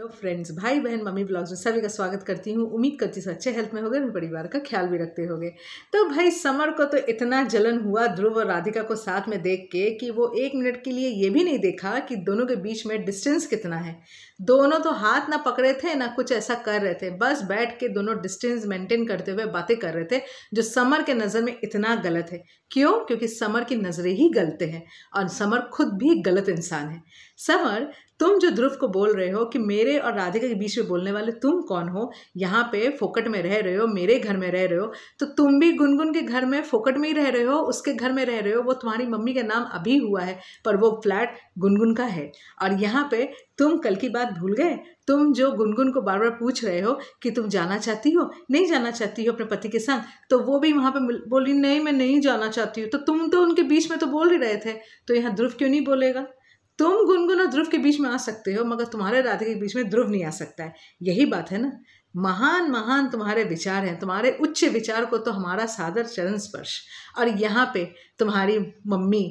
hello friends भाई बहन mummy blogs में सभी का स्वागत करती हूँ उम्मीद करती हूँ अच्छे हेल्थ में होगे और परिवार का ख्याल भी रखते होगे तो भाई समर को तो इतना जलन हुआ ध्रुव और राधिका को साथ में देख के कि वो एक मिनट के लिए ये भी नहीं देखा कि दोनों के बीच में डिस्टेंस कितना है दोनों तो हाथ ना पकड़े थे ना कुछ ऐसा कर रहे थे बस बैठ के दोनों डिस्टेंस मेंटेन करते हुए बातें कर रहे थे जो समर के नज़र में इतना गलत है क्यों क्योंकि समर की नज़रें ही गलत हैं और समर खुद भी गलत इंसान है समर तुम जो ध्रुव को बोल रहे हो कि मेरे और राधिका के बीच में बोलने वाले तुम कौन हो यहाँ पे फोकट में रह रहे हो मेरे घर में रह रहे हो तो तुम भी गुनगुन के घर में फोकट में ही रह रहे हो उसके घर में रह रहे हो वो तुम्हारी मम्मी का नाम अभी हुआ है पर वो फ्लैट गुनगुन का है और यहाँ पे तुम कल की बात भूल गए तुम जो गुनगुन को बार बार पूछ रहे हो कि तुम जाना चाहती हो नहीं जाना चाहती हो अपने पति के साथ तो वो भी वहाँ पे बोली नहीं मैं नहीं जाना चाहती हूँ तो तुम तो उनके बीच में तो बोल ही रहे थे तो यहाँ ध्रुव क्यों नहीं बोलेगा तुम गुनगुन और ध्रुव के बीच में आ सकते हो मगर तुम्हारे राधे के बीच में ध्रुव नहीं आ सकता है यही बात है ना महान महान तुम्हारे विचार हैं तुम्हारे उच्च विचार को तो हमारा सादर चरण स्पर्श और यहाँ पे तुम्हारी मम्मी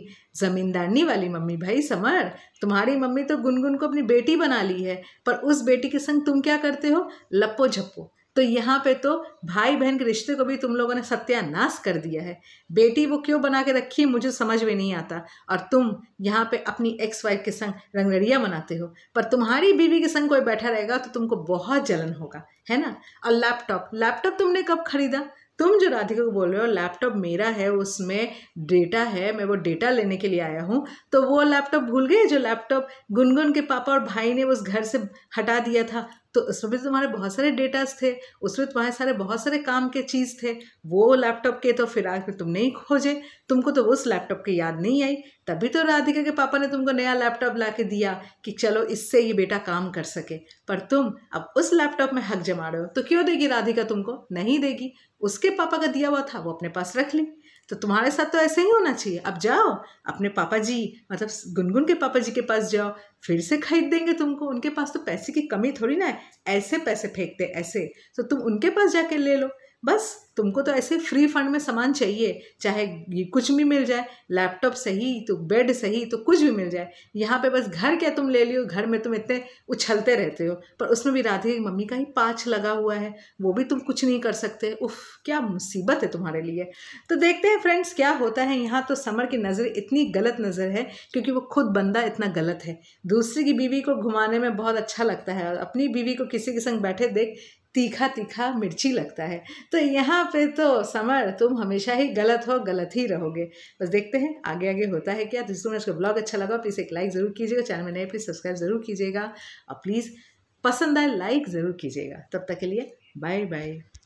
जमींदारनी वाली मम्मी भाई समर तुम्हारी मम्मी तो गुनगुन को अपनी बेटी बना ली है पर उस बेटी के संग तुम क्या करते हो लप्पो झप्पो तो यहाँ पे तो भाई बहन के रिश्ते को भी तुम लोगों ने सत्यानाश कर दिया है बेटी वो क्यों बना के रखी मुझे समझ में नहीं आता और तुम यहाँ पे अपनी एक्स वाइफ के संग रंगड़िया मनाते हो पर तुम्हारी बीवी के संग कोई बैठा रहेगा तो तुमको बहुत जलन होगा है ना और लैपटॉप लैपटॉप तुमने कब खरीदा तुम जो राधिका को बोल रहे हो लैपटॉप मेरा है उसमें डेटा है मैं वो डेटा लेने के लिए आया हूँ तो वो लैपटॉप भूल गए जो लैपटॉप गुनगुन के पापा और भाई ने उस घर से हटा दिया था तो उसमें भी तुम्हारे बहुत सारे डेटास थे उसमें तुम्हारे सारे बहुत सारे काम के चीज़ थे वो लैपटॉप के तो फिर आखिर तुम नहीं खोजे तुमको तो उस लैपटॉप की याद नहीं आई तभी तो राधिका के पापा ने तुमको नया लैपटॉप ला के दिया कि चलो इससे ये बेटा काम कर सके पर तुम अब उस लैपटॉप में हक जमा रहे हो तो क्यों देगी राधिका तुमको नहीं देगी उसके पापा का दिया हुआ था वो अपने पास रख ली तो तुम्हारे साथ तो ऐसे ही होना चाहिए अब जाओ अपने पापा जी मतलब गुनगुन के पापा जी के पास जाओ फिर से खरीद देंगे तुमको उनके पास तो पैसे की कमी थोड़ी ना है ऐसे पैसे फेंकते ऐसे तो तुम उनके पास जाके ले लो बस तुमको तो ऐसे फ्री फंड में सामान चाहिए चाहे कुछ भी मिल जाए लैपटॉप सही तो बेड सही तो कुछ भी मिल जाए यहाँ पे बस घर क्या तुम ले लियो घर में तुम इतने उछलते रहते हो पर उसमें भी राधे की मम्मी का ही पाछ लगा हुआ है वो भी तुम कुछ नहीं कर सकते उफ क्या मुसीबत है तुम्हारे लिए तो देखते हैं फ्रेंड्स क्या होता है यहाँ तो समर की नज़र इतनी गलत नज़र है क्योंकि वो खुद बंदा इतना गलत है दूसरी की बीवी को घुमाने में बहुत अच्छा लगता है और अपनी बीवी को किसी के संग बैठे देख तीखा तीखा मिर्ची लगता है तो यहाँ पे तो समर तुम हमेशा ही गलत हो गलत ही रहोगे बस देखते हैं आगे आगे होता है क्या जिस तो तुम्हें इसका ब्लॉग अच्छा लगा प्लीज़ एक लाइक ज़रूर कीजिएगा चैनल में नए प्लीज़ सब्सक्राइब ज़रूर कीजिएगा और प्लीज़ पसंद आए लाइक ज़रूर कीजिएगा तब तक के लिए बाय बाय